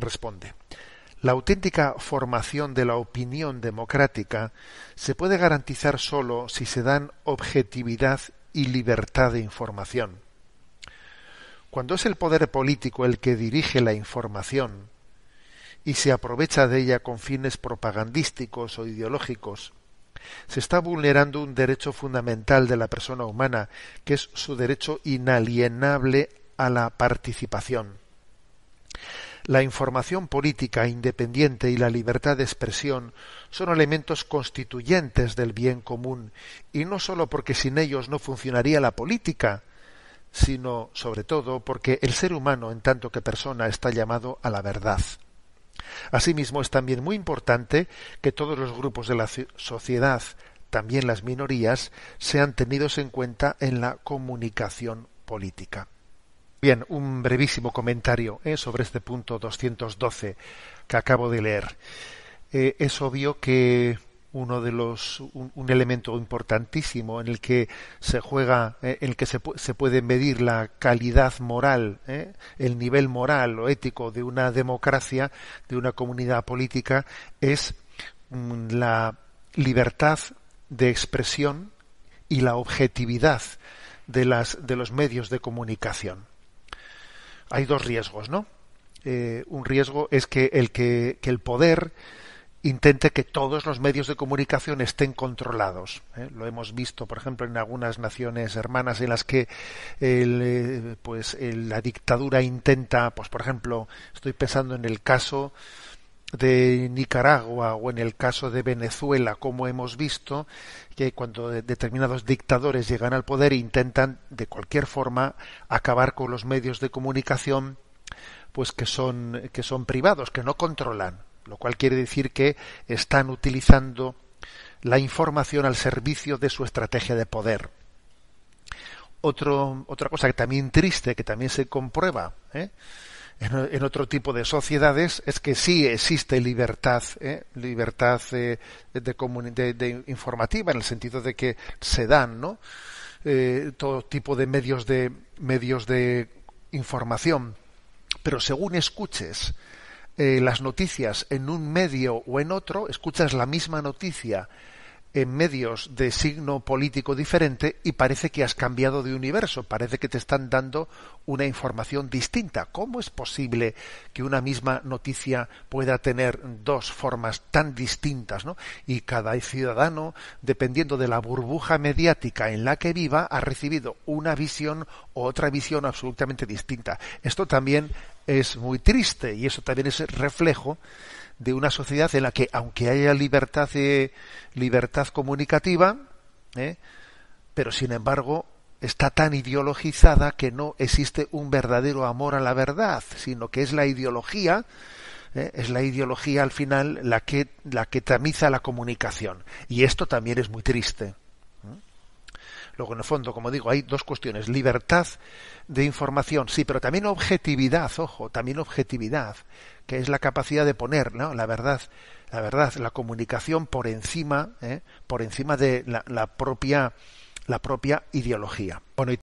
Responde. La auténtica formación de la opinión democrática se puede garantizar sólo si se dan objetividad y libertad de información. Cuando es el poder político el que dirige la información y se aprovecha de ella con fines propagandísticos o ideológicos, se está vulnerando un derecho fundamental de la persona humana, que es su derecho inalienable a la participación. La información política independiente y la libertad de expresión son elementos constituyentes del bien común, y no sólo porque sin ellos no funcionaría la política, sino sobre todo porque el ser humano en tanto que persona está llamado a la verdad. Asimismo, es también muy importante que todos los grupos de la sociedad, también las minorías, sean tenidos en cuenta en la comunicación política. Bien, un brevísimo comentario eh, sobre este punto 212 que acabo de leer. Eh, es obvio que uno de los un, elemento importantísimo en el que se juega eh, en el que se, puede medir la calidad moral el nivel moral o ético de una democracia de una comunidad política es mm, la libertad de expresión y la objetividad de los medios de comunicación hay dos riesgos, ¿no? Eh, un riesgo es que el, que, el poder intente que todos los medios de comunicación estén controlados. ¿eh? Lo hemos visto, por ejemplo, en algunas naciones hermanas en las que el, eh, pues, la dictadura intenta, pues, por ejemplo, estoy pensando en el caso de Nicaragua o en el caso de Venezuela, como hemos visto, que cuando determinados dictadores llegan al poder e intentan de cualquier forma acabar con los medios de comunicación pues que son que son privados, que no controlan, lo cual quiere decir que están utilizando la información al servicio de su estrategia de poder. otra cosa que también triste, que también se comprueba, ¿eh? en, otro tipo de sociedades es que sí existe libertad, ¿eh? libertad de, de, informativa en el sentido de que se dan, eh, todo tipo de medios de medios de información, pero según escuches eh, las noticias en un medio o en otro, escuchas la misma noticia en medios de signo político diferente y parece que has cambiado de universo, parece que te están dando una información distinta. ¿Cómo es posible que una misma noticia pueda tener dos formas tan distintas? ¿no? Y cada ciudadano, dependiendo de la burbuja mediática en la que viva, ha recibido una visión o otra visión absolutamente distinta. Esto también es muy triste y eso también es reflejo de una sociedad en la que, aunque haya libertad, de eh, libertad comunicativa, ¿eh? pero sin embargo está tan ideologizada que no existe un verdadero amor a la verdad, sino que es la ideología, ¿eh? es la ideología al final la que, la que tamiza la comunicación. Y esto también es muy triste. Luego, en el fondo, como digo, hay dos cuestiones. Libertad de información, sí, pero también objetividad, ojo, también objetividad, que es la capacidad de poner la verdad, la verdad, la comunicación por encima, ¿eh? por encima de la, la propia la propia ideología.